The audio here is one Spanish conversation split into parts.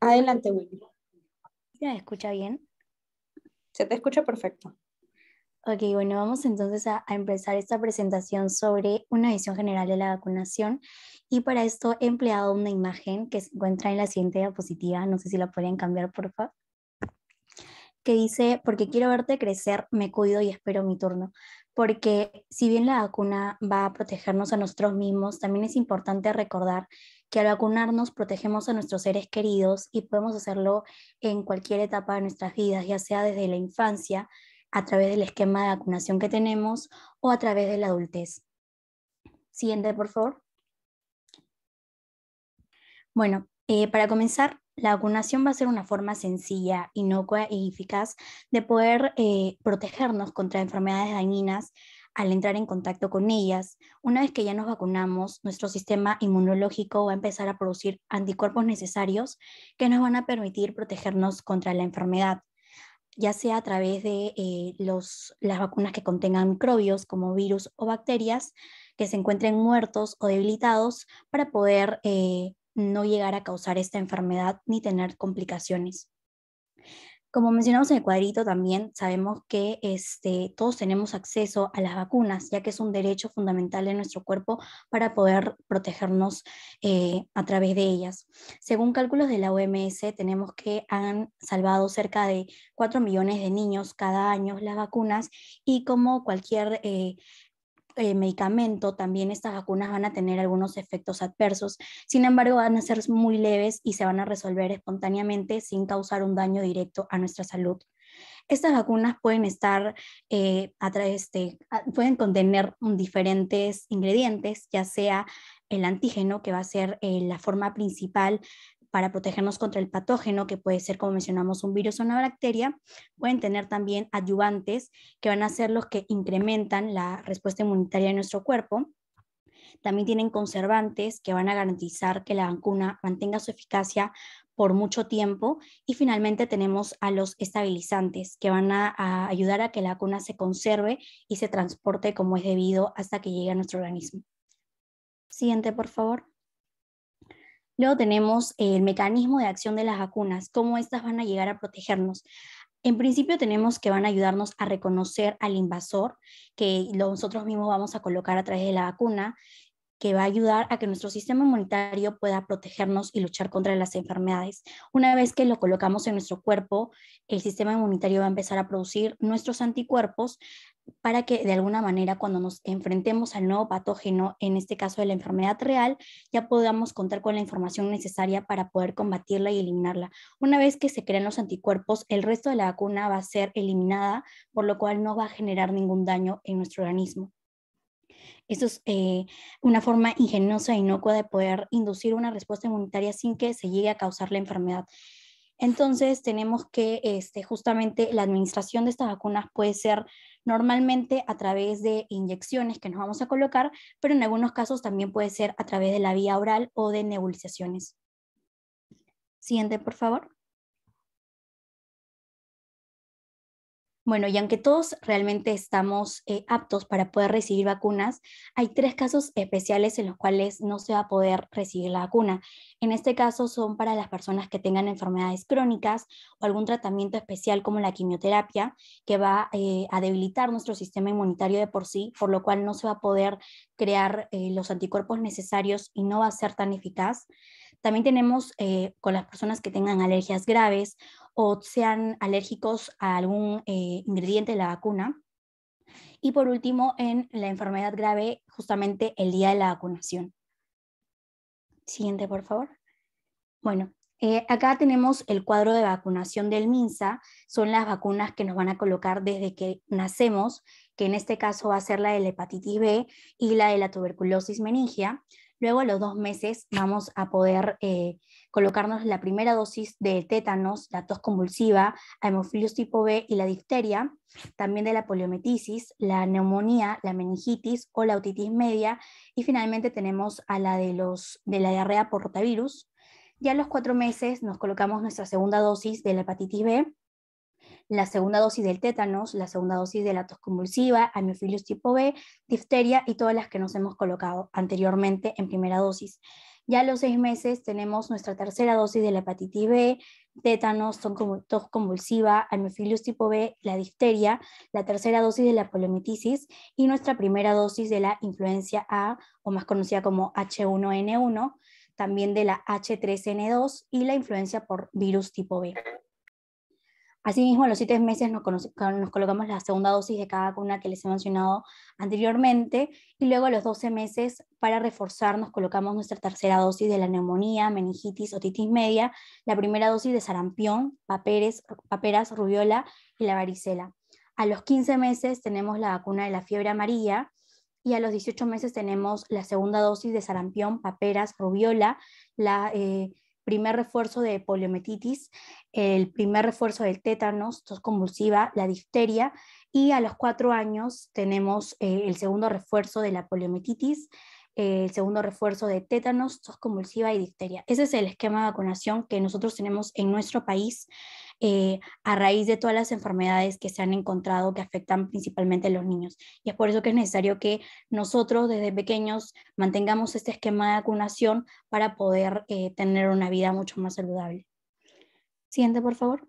Adelante, Willy. ¿Se escucha bien? Se te escucha perfecto. Ok, bueno, vamos entonces a, a, empezar esta presentación sobre una visión general de la vacunación y para esto he empleado una imagen que se encuentra en la siguiente diapositiva, no sé si la pueden cambiar, por favor, que dice, porque quiero verte crecer, me cuido y espero mi turno porque si bien la vacuna va a protegernos a nosotros mismos, también es importante recordar que al vacunarnos protegemos a nuestros seres queridos y podemos hacerlo en cualquier etapa de nuestras vidas, ya sea desde la infancia, a través del esquema de vacunación que tenemos o a través de la adultez. Siguiente, por favor. Bueno, eh, para comenzar, la vacunación va a ser una forma sencilla, inocua y eficaz de poder eh, protegernos contra enfermedades dañinas al entrar en contacto con ellas. Una vez que ya nos vacunamos, nuestro sistema inmunológico va a empezar a producir anticuerpos necesarios que nos van a permitir protegernos contra la enfermedad, ya sea a través de eh, las vacunas que contengan microbios como virus o bacterias que se encuentren muertos o debilitados para poder eh, no llegar a causar esta enfermedad ni tener complicaciones. Como mencionamos en el cuadrito también, sabemos que este, todos tenemos acceso a las vacunas, ya que es un derecho fundamental en nuestro cuerpo para poder protegernos eh, a través de ellas. Según cálculos de la OMS, tenemos que han salvado cerca de 4 millones de niños cada año las vacunas y como cualquier eh, eh, medicamento, también estas vacunas van a tener algunos efectos adversos, sin embargo van a ser muy leves y se van a resolver espontáneamente sin causar un daño directo a nuestra salud. Estas vacunas pueden estar eh, a través de, este, pueden contener diferentes ingredientes, ya sea el antígeno, que va a ser eh, la forma principal para protegernos contra el patógeno, que puede ser, como mencionamos, un virus o una bacteria. Pueden tener también adyuvantes, que van a ser los que incrementan la respuesta inmunitaria de nuestro cuerpo. También tienen conservantes que van a garantizar que la vacuna mantenga su eficacia por mucho tiempo. Y finalmente tenemos a los estabilizantes que van a, ayudar a que la vacuna se conserve y se transporte como es debido hasta que llegue a nuestro organismo. Siguiente, por favor. Luego tenemos el mecanismo de acción de las vacunas, cómo estas van a llegar a protegernos. En principio tenemos que van a ayudarnos a reconocer al invasor que nosotros mismos vamos a colocar a través de la vacuna que va a ayudar a que nuestro sistema inmunitario pueda protegernos y luchar contra las enfermedades. Una vez que lo colocamos en nuestro cuerpo, el sistema inmunitario va a empezar a producir nuestros anticuerpos para que de alguna manera cuando nos enfrentemos al nuevo patógeno, en este caso de la enfermedad real, ya podamos contar con la información necesaria para poder combatirla y eliminarla. Una vez que se crean los anticuerpos, el resto de la vacuna va a ser eliminada, por lo cual no va a generar ningún daño en nuestro organismo. Eso es eh, una forma ingeniosa e inocua de poder inducir una respuesta inmunitaria sin que se llegue a causar la enfermedad. Entonces tenemos que este, justamente la administración de estas vacunas puede ser normalmente a través de inyecciones que nos vamos a colocar, pero en algunos casos también puede ser a través de la vía oral o de nebulizaciones. Siguiente, por favor. Bueno, y aunque todos realmente estamos eh, aptos para poder recibir vacunas, hay tres casos especiales en los cuales no se va a poder recibir la vacuna. En este caso son para las personas que tengan enfermedades crónicas o algún tratamiento especial como la quimioterapia, que va eh, a debilitar nuestro sistema inmunitario de por sí, por lo cual no se va a poder crear eh, los anticuerpos necesarios y no va a ser tan eficaz. También tenemos con las personas que tengan alergias graves o sean alérgicos a algún eh, ingrediente de la vacuna. Y por último, en la enfermedad grave, justamente el día de la vacunación. Siguiente, por favor. Bueno, eh, acá tenemos el cuadro de vacunación del MINSA. Son las vacunas que nos van a colocar desde que nacemos, que en este caso va a ser la de la hepatitis B y la de la tuberculosis meningia. Luego, a los dos meses, vamos a poder eh, colocarnos la primera dosis de tétanos, la tos convulsiva, hemofilios tipo B y la difteria, también de la poliomielitis, la neumonía, la meningitis o la otitis media, y finalmente tenemos a la de, de la diarrea por rotavirus. Ya a los cuatro meses nos colocamos nuestra segunda dosis de la hepatitis B, la segunda dosis del tétanos, la segunda dosis de la tos convulsiva, amiofilos tipo B, difteria y todas las que nos hemos colocado anteriormente en primera dosis. Ya a los seis meses tenemos nuestra tercera dosis de la hepatitis B, tétanos, tos convulsiva, amiofilos tipo B, la difteria, la tercera dosis de la poliomitisis y nuestra primera dosis de la influencia A, o más conocida como H1N1, también de la H3N2 y la influencia por virus tipo B. Asimismo, a los siete meses nos, colocamos la segunda dosis de cada vacuna que les he mencionado anteriormente y luego a los 12 meses, para reforzar, nos colocamos nuestra tercera dosis de la neumonía, meningitis, otitis media, la primera dosis de sarampión, paperas, rubiola y la varicela. A los 15 meses tenemos la vacuna de la fiebre amarilla y a los 18 meses tenemos la segunda dosis de sarampión, paperas, rubiola, la... Eh, primer refuerzo de poliomielitis, el primer refuerzo del tétanos, tos convulsiva, la difteria y a los cuatro años tenemos eh, el segundo refuerzo de la poliomielitis, eh, el segundo refuerzo de tétanos, tos convulsiva y difteria. Ese es el esquema de vacunación que nosotros tenemos en nuestro país eh, a raíz de todas las enfermedades que se han encontrado que afectan principalmente a los niños. Y es por eso que es necesario que nosotros desde pequeños mantengamos este esquema de vacunación para poder eh, tener una vida mucho más saludable. Siguiente, por favor.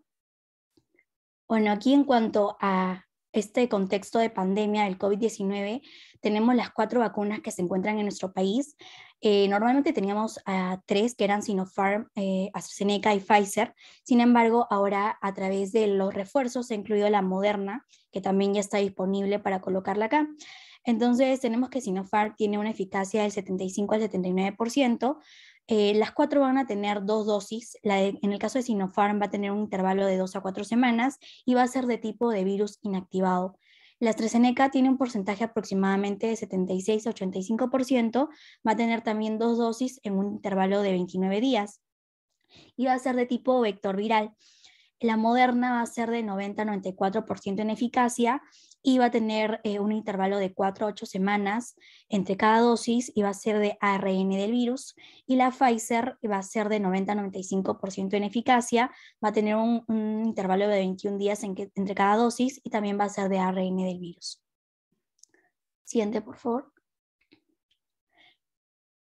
Bueno, aquí en cuanto a este contexto de pandemia del COVID-19, tenemos las cuatro vacunas que se encuentran en nuestro país. Eh, normalmente teníamos a tres que eran Sinopharm, eh, AstraZeneca y Pfizer. Sin embargo, ahora a través de los refuerzos se ha incluido la Moderna, que también ya está disponible para colocarla acá. Entonces, tenemos que Sinopharm tiene una eficacia del 75 al 79%. Eh, las cuatro van a tener dos dosis. en el caso de Sinopharm va a tener un intervalo de dos a cuatro semanas y va a ser de tipo de virus inactivado. La AstraZeneca tiene un porcentaje aproximadamente de 76-85%, va a tener también dos dosis en un intervalo de 29 días y va a ser de tipo vector viral. La moderna va a ser de 90-94% en eficacia y va a tener eh, un intervalo de 4 a 8 semanas entre cada dosis y va a ser de ARN del virus y la Pfizer va a ser de 90 a 95% en eficacia, va a tener un, intervalo de 21 días entre cada dosis y también va a ser de ARN del virus. Siguiente, por favor.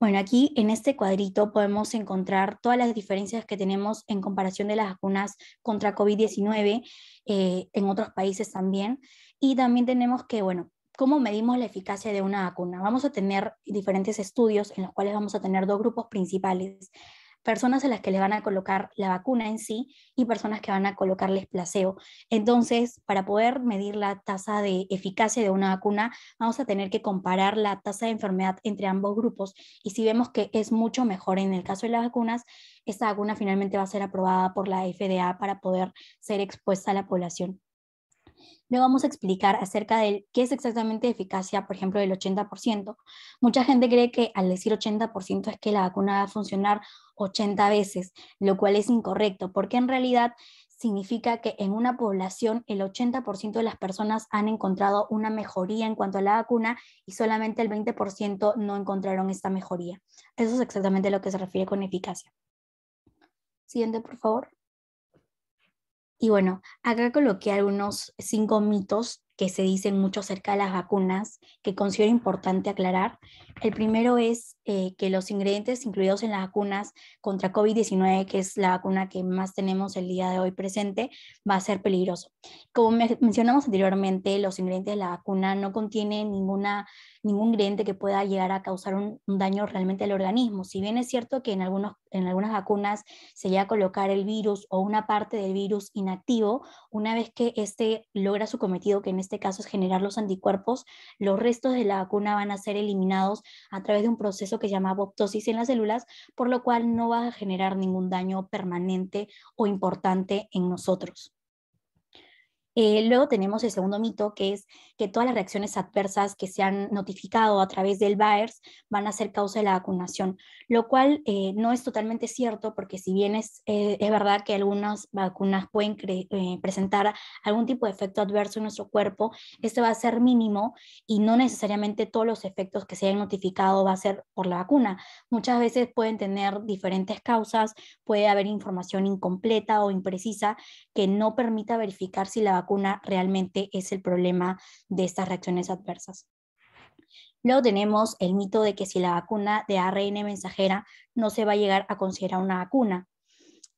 Bueno, aquí en este cuadrito podemos encontrar todas las diferencias que tenemos en comparación de las vacunas contra COVID-19 eh, en otros países también. Y también tenemos que, bueno, ¿cómo medimos la eficacia de una vacuna? Vamos a tener diferentes estudios en los cuales vamos a tener dos grupos principales personas a las que les van a colocar la vacuna en sí y personas que van a colocarles placebo. Entonces, para poder medir la tasa de eficacia de una vacuna, vamos a tener que comparar la tasa de enfermedad entre ambos grupos y si vemos que es mucho mejor en el caso de las vacunas, esta vacuna finalmente va a ser aprobada por la FDA para poder ser expuesta a la población le vamos a explicar acerca de qué es exactamente eficacia, por ejemplo, del 80%. Mucha gente cree que al decir 80% es que la vacuna va a funcionar 80 veces, lo cual es incorrecto, porque en realidad significa que en una población el 80% de las personas han encontrado una mejoría en cuanto a la vacuna y solamente el 20% no encontraron esta mejoría. Eso es exactamente lo que se refiere con eficacia. Siguiente, por favor. Y bueno, acá coloqué algunos cinco mitos que se dicen mucho acerca de las vacunas que considero importante aclarar. El primero es eh, que los ingredientes incluidos en las vacunas contra COVID-19, que es la vacuna que más tenemos el día de hoy presente, va a ser peligroso. Como mencionamos anteriormente, los ingredientes de la vacuna no contienen ninguna, ningún ingrediente que pueda llegar a causar un, daño realmente al organismo. Si bien es cierto que en, algunos, en algunas vacunas se llega a colocar el virus o una parte del virus inactivo, una vez que este logra su cometido, que en este este caso es generar los anticuerpos, los restos de la vacuna van a ser eliminados a través de un proceso que se llama apoptosis en las células, por lo cual no va a generar ningún daño permanente o importante en nosotros. Eh, luego tenemos el segundo mito, que es que todas las reacciones adversas que se han notificado a través del VAERS van a ser causa de la vacunación, lo cual eh, no es totalmente cierto, porque si bien es, eh, es verdad que algunas vacunas pueden presentar algún tipo de efecto adverso en nuestro cuerpo, este va a ser mínimo y no necesariamente todos los efectos que se hayan notificado va a ser por la vacuna. Muchas veces pueden tener diferentes causas, puede haber información incompleta o imprecisa que no permita verificar si la vacuna realmente es el problema de estas reacciones adversas. Luego tenemos el mito de que si la vacuna de ARN mensajera no se va a llegar a considerar una vacuna.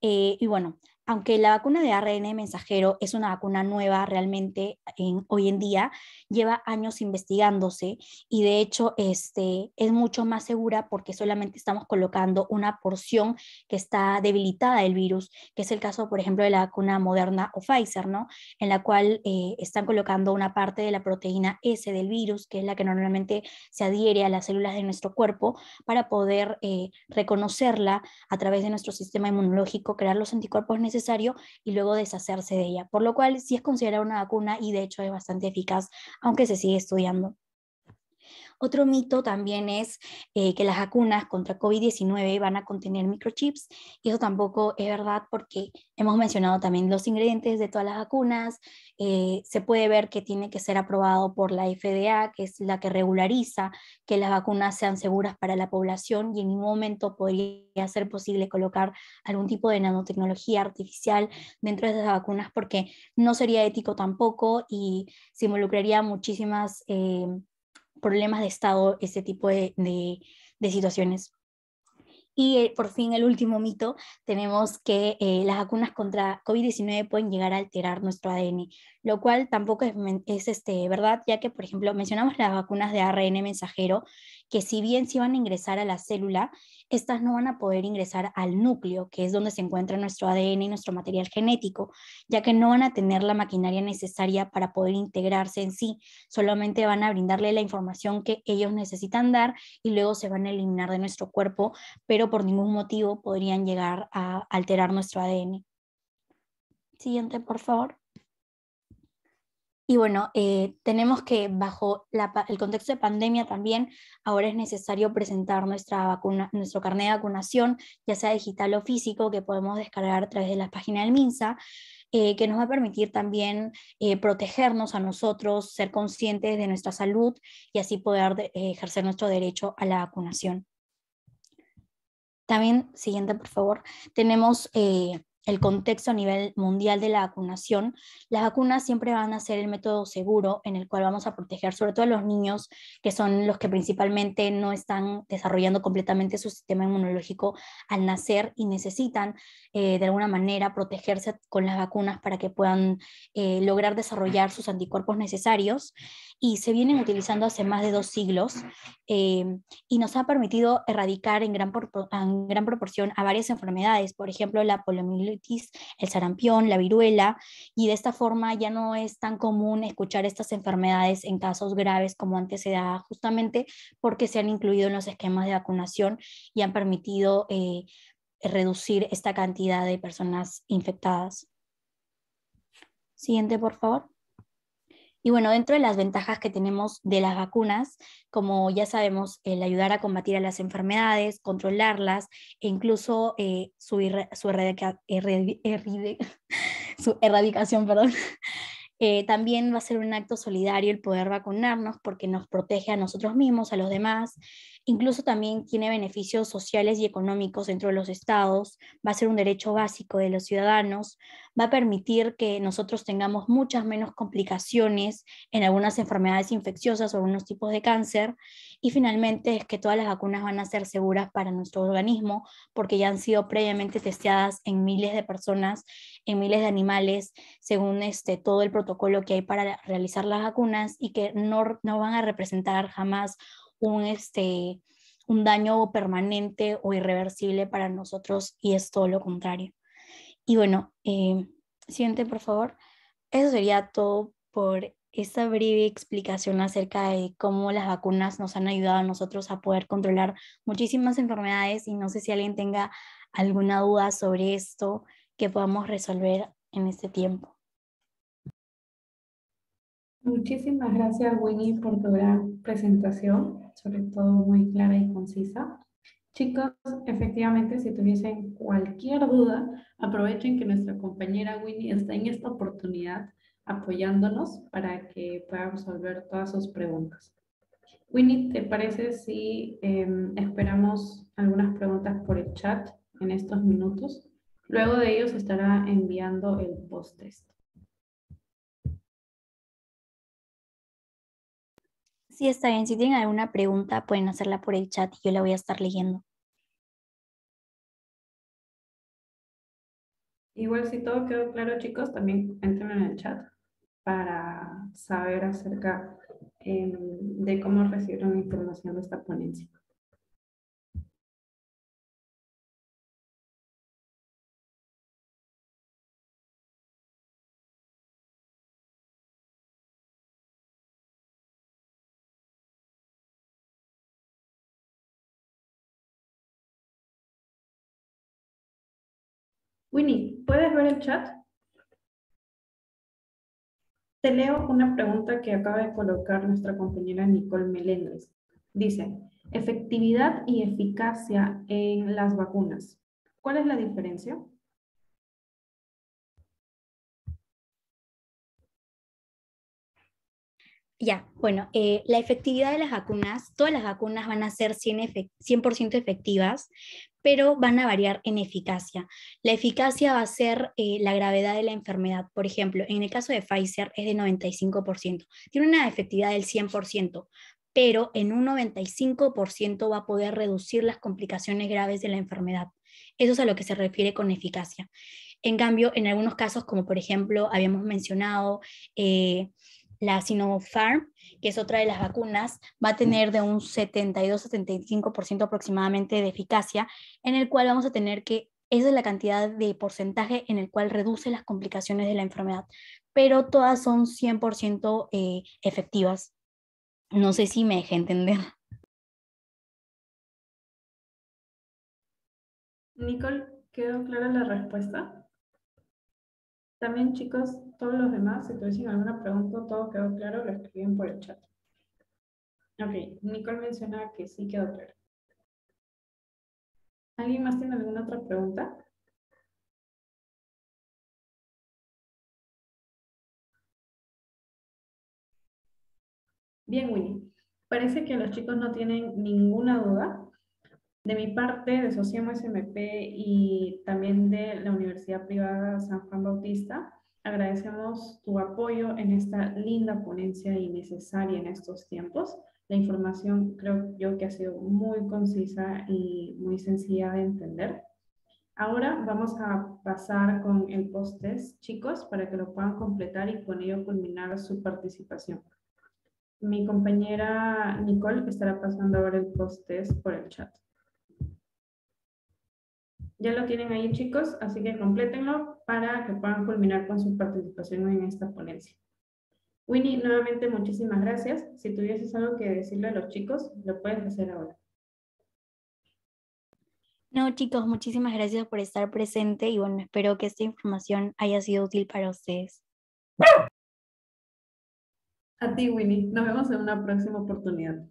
Eh, y bueno, aunque la vacuna de ARN mensajero es una vacuna nueva realmente en, hoy en día, lleva años investigándose y de hecho este, es mucho más segura porque solamente estamos colocando una porción que está debilitada del virus, que es el caso, por ejemplo, de la vacuna moderna o Pfizer, ¿no? En la cual eh, están colocando una parte de la proteína S del virus, que es la que normalmente se adhiere a las células de nuestro cuerpo, para poder eh, reconocerla a través de nuestro sistema inmunológico, crear los anticuerpos necesarios necesario y luego deshacerse de ella, por lo cual sí es considerada una vacuna y de hecho es bastante eficaz, aunque se sigue estudiando. Otro mito también es eh, que las vacunas contra COVID-19 van a contener microchips y eso tampoco es verdad porque hemos mencionado también los ingredientes de todas las vacunas. Eh, se puede ver que tiene que ser aprobado por la FDA, que es la que regulariza que las vacunas sean seguras para la población y en ningún momento podría ser posible colocar algún tipo de nanotecnología artificial dentro de esas vacunas porque no sería ético tampoco y se involucraría muchísimas... Eh, problemas de Estado, este tipo de, de, situaciones. Y eh, por fin el último mito, tenemos que eh, las vacunas contra COVID-19 pueden llegar a alterar nuestro ADN lo cual tampoco es, este, verdad, ya que, por ejemplo, mencionamos las vacunas de ARN mensajero, que si bien sí van a ingresar a la célula, estas no van a poder ingresar al núcleo, que es donde se encuentra nuestro ADN y nuestro material genético, ya que no van a tener la maquinaria necesaria para poder integrarse en sí, solamente van a brindarle la información que ellos necesitan dar y luego se van a eliminar de nuestro cuerpo, pero por ningún motivo podrían llegar a alterar nuestro ADN. Siguiente, por favor. Y bueno, eh, tenemos que bajo el contexto de pandemia también, ahora es necesario presentar nuestra vacuna, nuestro carnet de vacunación, ya sea digital o físico, que podemos descargar a través de la página del MINSA, eh, que nos va a permitir también eh, protegernos a nosotros, ser conscientes de nuestra salud y así poder ejercer nuestro derecho a la vacunación. También, siguiente, por favor, tenemos el contexto a nivel mundial de la vacunación, las vacunas siempre van a ser el método seguro en el cual vamos a proteger sobre todo a los niños, que son los que principalmente no están desarrollando completamente su sistema inmunológico al nacer y necesitan eh, de alguna manera protegerse con las vacunas para que puedan eh, lograr desarrollar sus anticuerpos necesarios. Y se vienen utilizando hace más de dos siglos eh, y nos ha permitido erradicar en gran, en gran proporción a varias enfermedades, por ejemplo, la poliomielitis el sarampión, la viruela, y de esta forma ya no es tan común escuchar estas enfermedades en casos graves como antes se da justamente porque se han incluido en los esquemas de vacunación y han permitido eh, reducir esta cantidad de personas infectadas. Siguiente, por favor. Y bueno, dentro de las ventajas que tenemos de las vacunas, como ya sabemos, el ayudar a combatir a las enfermedades, controlarlas e incluso eh, su, erradicación, perdón. Eh, también va a ser un acto solidario el poder vacunarnos porque nos protege a nosotros mismos, a los demás, Incluso también tiene beneficios sociales y económicos dentro de los estados, va a ser un derecho básico de los ciudadanos, va a permitir que nosotros tengamos muchas menos complicaciones en algunas enfermedades infecciosas o algunos tipos de cáncer. Y finalmente es que todas las vacunas van a ser seguras para nuestro organismo porque ya han sido previamente testeadas en miles de personas, en miles de animales, según este, todo el protocolo que hay para realizar las vacunas y que no, no van a representar jamás un, este, un daño permanente o irreversible para nosotros y es todo lo contrario. Y bueno, eh, siguiente, por favor. Eso sería todo por esta breve explicación acerca de cómo las vacunas nos han ayudado a nosotros a poder controlar muchísimas enfermedades y no sé si alguien tenga alguna duda sobre esto que podamos resolver en este tiempo. Muchísimas gracias, Winnie, por tu gran presentación sobre todo muy clara y concisa. Chicos, efectivamente, si tuviesen cualquier duda, aprovechen que nuestra compañera Winnie está en esta oportunidad apoyándonos para que pueda resolver todas sus preguntas. Winnie, ¿te parece si em, esperamos algunas preguntas por el chat en estos minutos? Luego de ellos estará enviando el post-test. Sí, está bien. Si tienen alguna pregunta, pueden hacerla por el chat y yo la voy a estar leyendo. Igual si todo quedó claro, chicos, también entren en el chat para saber acerca em, de cómo recibieron información de esta ponencia. Winnie, ¿puedes ver el chat? Te leo una pregunta que acaba de colocar nuestra compañera Nicole Meléndez. Dice, efectividad y eficacia en las vacunas. ¿Cuál es la diferencia? Ya, bueno, eh, la efectividad de las vacunas, todas las vacunas van a ser 100%, efectivas, pero van a variar en eficacia. La eficacia va a ser eh, la gravedad de la enfermedad. Por ejemplo, en el caso de Pfizer es de 95%. Tiene una efectividad del 100%, pero en un 95% va a poder reducir las complicaciones graves de la enfermedad. Eso es a lo que se refiere con eficacia. En cambio, en algunos casos, como por ejemplo habíamos mencionado, eh, la Sinopharm, que es otra de las vacunas, va a tener de un 72-75% aproximadamente de eficacia, en el cual vamos a tener que, esa es la cantidad de porcentaje en el cual reduce las complicaciones de la enfermedad, pero todas son 100% eh, efectivas. No sé si me dejé entender. Nicole, ¿quedó clara la respuesta? También, chicos, todos los demás, si tuviesen alguna pregunta, todo quedó claro, lo escriben por el chat. Ok, Nicole mencionaba que sí quedó claro. ¿Alguien más tiene alguna otra pregunta? Bien, Willy. Parece que los chicos no tienen ninguna duda. De mi parte, de Sociemo SMP y también de la Universidad Privada San Juan Bautista, agradecemos tu apoyo en esta linda ponencia y necesaria en estos tiempos. La información creo yo que ha sido muy concisa y muy sencilla de entender. Ahora vamos a pasar con el post chicos, para que lo puedan completar y con ello culminar su participación. Mi compañera Nicole estará pasando ahora el post por el chat. Ya lo tienen ahí, chicos, así que complétenlo para que puedan culminar con su participación en esta ponencia. Winnie, nuevamente muchísimas gracias. Si tuvieses algo que decirle a los chicos, lo puedes hacer ahora. No, chicos, muchísimas gracias por estar presente y bueno, espero que esta información haya sido útil para ustedes. A ti, Winnie. Nos vemos en una próxima oportunidad.